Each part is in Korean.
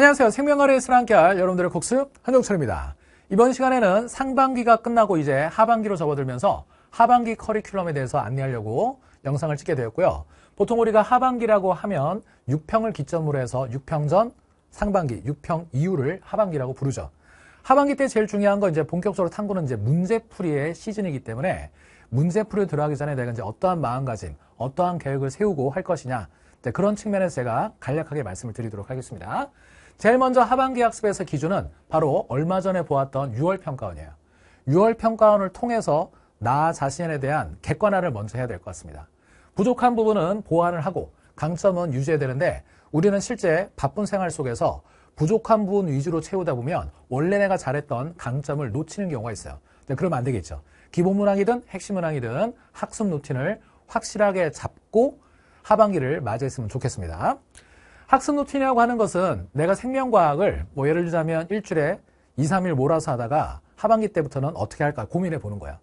안녕하세요. 생명아래에서 함께할 여러분들의 곡습 한종철입니다. 이번 시간에는 상반기가 끝나고 이제 하반기로 접어들면서 하반기 커리큘럼에 대해서 안내하려고 영상을 찍게 되었고요. 보통 우리가 하반기라고 하면 6평을 기점으로 해서 6평 전 상반기, 6평 이후를 하반기라고 부르죠. 하반기 때 제일 중요한 건 이제 본격적으로 탐구는 이제 문제풀이의 시즌이기 때문에 문제풀이 들어가기 전에 내가 이제 어떠한 마음가짐, 어떠한 계획을 세우고 할 것이냐 그런 측면에서 제가 간략하게 말씀을 드리도록 하겠습니다. 제일 먼저 하반기 학습에서 기준은 바로 얼마 전에 보았던 6월 평가원이에요. 6월 평가원을 통해서 나 자신에 대한 객관화를 먼저 해야 될 것 같습니다. 부족한 부분은 보완을 하고 강점은 유지해야 되는데 우리는 실제 바쁜 생활 속에서 부족한 부분 위주로 채우다 보면 원래 내가 잘했던 강점을 놓치는 경우가 있어요. 네, 그러면 안 되겠죠. 기본 문항이든 핵심 문항이든 학습 루틴을 확실하게 잡고 하반기를 맞이했으면 좋겠습니다. 학습 루틴이라고 하는 것은 내가 생명과학을 뭐 예를 들자면 일주일에 2, 3일 몰아서 하다가 하반기 때부터는 어떻게 할까 고민해 보는 거야.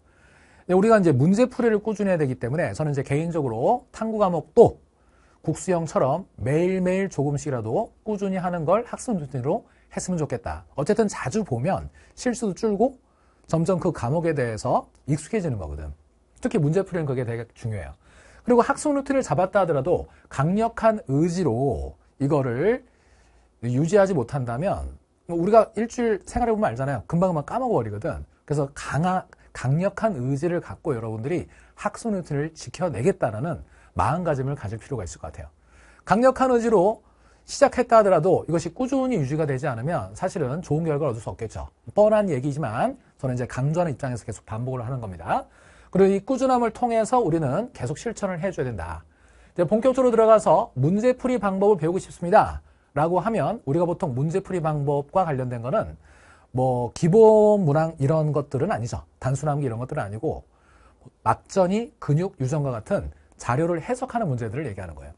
우리가 이제 문제풀이를 꾸준히 해야 되기 때문에 저는 이제 개인적으로 탐구 과목도 국수형처럼 매일매일 조금씩이라도 꾸준히 하는 걸 학습 루틴으로 했으면 좋겠다. 어쨌든 자주 보면 실수도 줄고 점점 그 과목에 대해서 익숙해지는 거거든. 특히 문제풀이는 그게 되게 중요해요. 그리고 학습 루틴을 잡았다 하더라도 강력한 의지로 이거를 유지하지 못한다면 우리가 일주일 생활해보면 알잖아요. 금방금방 까먹어버리거든. 그래서 강하, 강력한 의지를 갖고 여러분들이 학습 루틴을 지켜내겠다라는 마음가짐을 가질 필요가 있을 것 같아요. 강력한 의지로 시작했다 하더라도 이것이 꾸준히 유지가 되지 않으면 사실은 좋은 결과를 얻을 수 없겠죠. 뻔한 얘기지만 저는 이제 강조하는 입장에서 계속 반복을 하는 겁니다. 그리고 이 꾸준함을 통해서 우리는 계속 실천을 해줘야 된다. 본격적으로 들어가서 문제풀이 방법을 배우고 싶습니다. 라고 하면 우리가 보통 문제풀이 방법과 관련된 거는 뭐 기본 문항 이런 것들은 아니죠. 단순 암기 이런 것들은 아니고 막전이 근육 유전과 같은 자료를 해석하는 문제들을 얘기하는 거예요.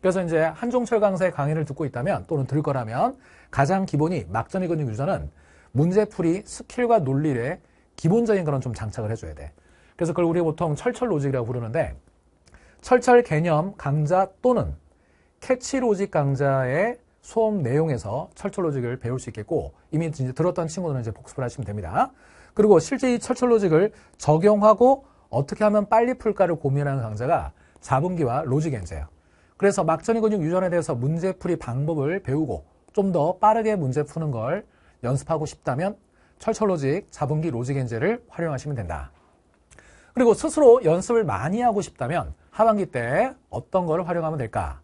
그래서 이제 한종철 강사의 강의를 듣고 있다면 또는 들 거라면 가장 기본이 막전이 근육 유전은 문제풀이 스킬과 논리에 기본적인 그런 좀 장착을 해줘야 돼. 그래서 그걸 우리가 보통 철철 로직이라고 부르는데 철철 개념 강좌 또는 캐치 로직 강좌의 수업 내용에서 철철 로직을 배울 수 있겠고 이미 이제 들었던 친구들은 이제 복습을 하시면 됩니다. 그리고 실제 이 철철 로직을 적용하고 어떻게 하면 빨리 풀까를 고민하는 강좌가 자분기와 로직 엔제예요. 그래서 막전이 근육 유전에 대해서 문제풀이 방법을 배우고 좀 더 빠르게 문제 푸는 걸 연습하고 싶다면 철철 로직, 자분기 로직 엔제를 활용하시면 된다. 그리고 스스로 연습을 많이 하고 싶다면 하반기 때 어떤 거를 활용하면 될까?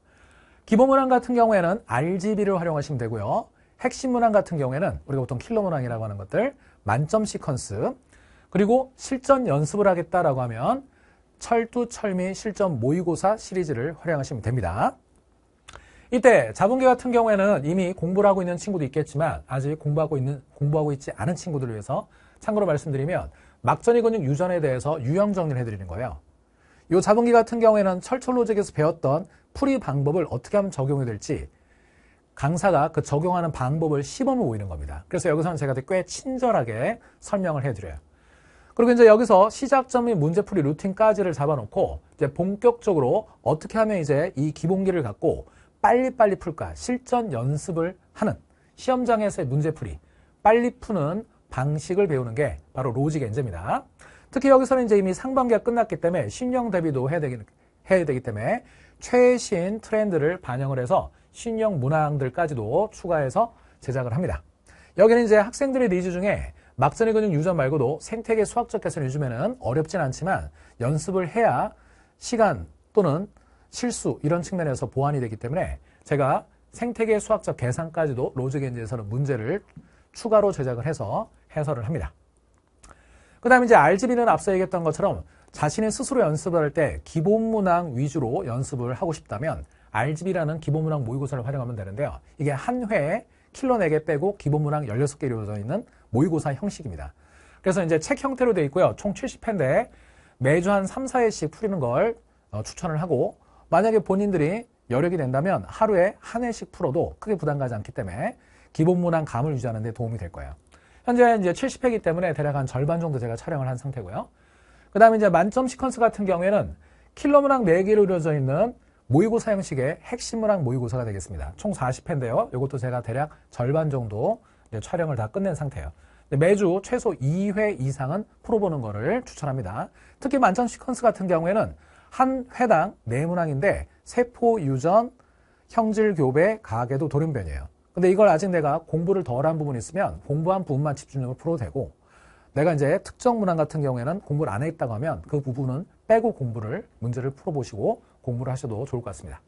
기본문항 같은 경우에는 RGB를 활용하시면 되고요. 핵심 문항 같은 경우에는 우리가 보통 킬러 문항이라고 하는 것들, 만점 시퀀스, 그리고 실전 연습을 하겠다라고 하면 철두, 철미, 실전 모의고사 시리즈를 활용하시면 됩니다. 이때 자본계 같은 경우에는 이미 공부를 하고 있는 친구도 있겠지만 아직 공부하고 있는 공부하고 있지 않은 친구들을 위해서 참고로 말씀드리면 막전이 근육 유전에 대해서 유형 정리를 해드리는 거예요. 이 자본기 같은 경우에는 철철 로직에서 배웠던 풀이 방법을 어떻게 하면 적용이 될지 강사가 그 적용하는 방법을 시범을 보이는 겁니다. 그래서 여기서는 제가 꽤 친절하게 설명을 해드려요. 그리고 이제 여기서 시작점이 문제풀이 루틴까지를 잡아놓고 이제 본격적으로 어떻게 하면 이제 이 기본기를 갖고 빨리빨리 풀까 실전 연습을 하는 시험장에서의 문제풀이 빨리 푸는 방식을 배우는 게 바로 로직 엔제입니다. 특히 여기서는 이제 이미 상반기가 끝났기 때문에 신형 대비도 해야 되기, 해야 되기 때문에 최신 트렌드를 반영을 해서 신형 문항들까지도 추가해서 제작을 합니다. 여기는 이제 학생들의 니즈 중에 막전의 근육 유전 말고도 생태계 수학적 개선 요즘에는 어렵진 않지만 연습을 해야 시간 또는 실수 이런 측면에서 보완이 되기 때문에 제가 생태계 수학적 계산까지도 로즈겐지에서는 문제를 추가로 제작을 해서 해설을 합니다. 그 다음에 이제 RGB는 앞서 얘기했던 것처럼 자신의 스스로 연습을 할 때 기본 문항 위주로 연습을 하고 싶다면 RGB라는 기본 문항 모의고사를 활용하면 되는데요. 이게 한 회에 킬러 4개 빼고 기본 문항 16개 이루어져 있는 모의고사 형식입니다. 그래서 이제 책 형태로 되어 있고요. 총 70회인데 매주 한 3, 4회씩 풀이는걸 어, 추천을 하고 만약에 본인들이 여력이 된다면 하루에 한 회씩 풀어도 크게 부담 가지 않기 때문에 기본 문항 감을 유지하는 데 도움이 될 거예요. 현재 이제 70회이기 때문에 대략 한 절반 정도 제가 촬영을 한 상태고요. 그 다음에 이제 만점 시퀀스 같은 경우에는 킬러 문항 4개로 이루어져 있는 모의고사 형식의 핵심 문항 모의고사가 되겠습니다. 총 40회인데요. 이것도 제가 대략 절반 정도 촬영을 다 끝낸 상태예요. 매주 최소 2회 이상은 풀어보는 것을 추천합니다. 특히 만점 시퀀스 같은 경우에는 한 회당 네 문항인데 세포, 유전, 형질, 교배, 가계도 돌연변이에요. 근데 이걸 아직 내가 공부를 덜 한 부분이 있으면 공부한 부분만 집중력을 풀어도 되고 내가 이제 특정 문항 같은 경우에는 공부를 안 했다고 하면 그 부분은 빼고 공부를 문제를 풀어보시고 공부를 하셔도 좋을 것 같습니다.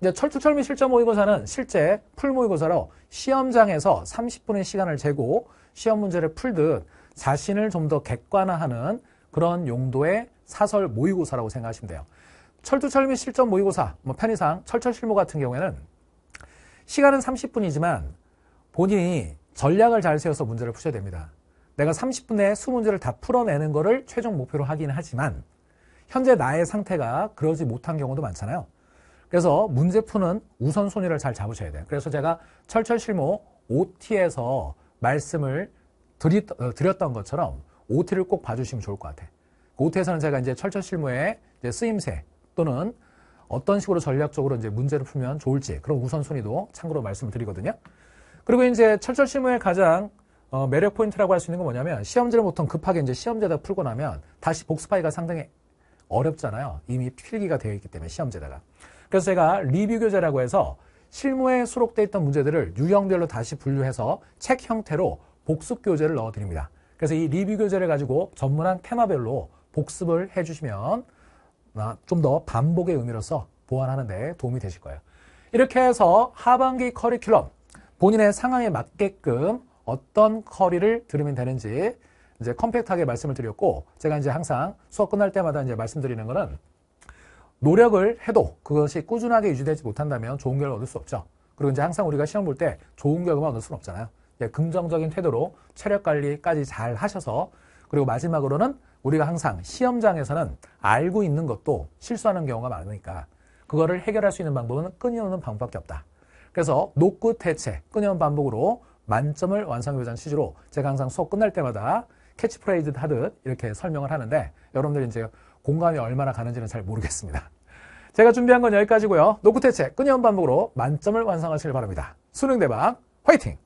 이제 철두철미 실전 모의고사는 실제 풀 모의고사로 시험장에서 30분의 시간을 재고 시험 문제를 풀듯 자신을 좀 더 객관화하는 그런 용도의 사설 모의고사라고 생각하시면 돼요. 철두철미 실전 모의고사, 뭐 편의상 철철실무 같은 경우에는 시간은 30분이지만 본인이 전략을 잘 세워서 문제를 푸셔야 됩니다. 내가 30분 내에 수문제를다 풀어내는 것을 최종 목표로 하긴 하지만 현재 나의 상태가 그러지 못한 경우도 많잖아요. 그래서 문제 푸는 우선순위를 잘 잡으셔야 돼요. 그래서 제가 철철실무 OT에서 말씀을 어, 드렸던 것처럼 OT를 꼭 봐주시면 좋을 것 같아요. OT에서는 그 제가 이제 철저 실무의 이제 쓰임새 또는 어떤 식으로 전략적으로 이제 문제를 풀면 좋을지 그런 우선순위도 참고로 말씀을 드리거든요. 그리고 이제 철저 실무의 가장 어, 매력 포인트라고 할 수 있는 건 뭐냐면 시험지를 보통 급하게 이제 시험제다 풀고 나면 다시 복습하기가 상당히 어렵잖아요. 이미 필기가 되어 있기 때문에 시험제다가. 그래서 제가 리뷰 교재라고 해서 실무에 수록되어 있던 문제들을 유형별로 다시 분류해서 책 형태로 복습 교재를 넣어드립니다. 그래서 이 리뷰 교재를 가지고 전문한 테마별로 복습을 해주시면 아, 좀더 반복의 의미로서 보완하는 데 도움이 되실 거예요. 이렇게 해서 하반기 커리큘럼 본인의 상황에 맞게끔 어떤 커리를 들으면 되는지 이제 컴팩트하게 말씀을 드렸고 제가 이제 항상 수업 끝날 때마다 이제 말씀드리는 거는 노력을 해도 그것이 꾸준하게 유지되지 못한다면 좋은 결과 얻을 수 없죠. 그리고 이제 항상 우리가 시험 볼 때 좋은 결과만 얻을 수는 없잖아요. 네, 긍정적인 태도로 체력 관리까지 잘 하셔서 그리고 마지막으로는 우리가 항상 시험장에서는 알고 있는 것도 실수하는 경우가 많으니까 그거를 해결할 수 있는 방법은 끊임없는 방법밖에 없다. 그래서 노크 대체, 끊임없는 반복으로 만점을 완성해보자는 취지로 제가 항상 수업 끝날 때마다 캐치프레이즈 하듯 이렇게 설명을 하는데 여러분들이 이제 공감이 얼마나 가는지는 잘 모르겠습니다. 제가 준비한 건 여기까지고요. 노크 대체 끊임없는 반복으로 만점을 완성하시길 바랍니다. 수능 대박 화이팅!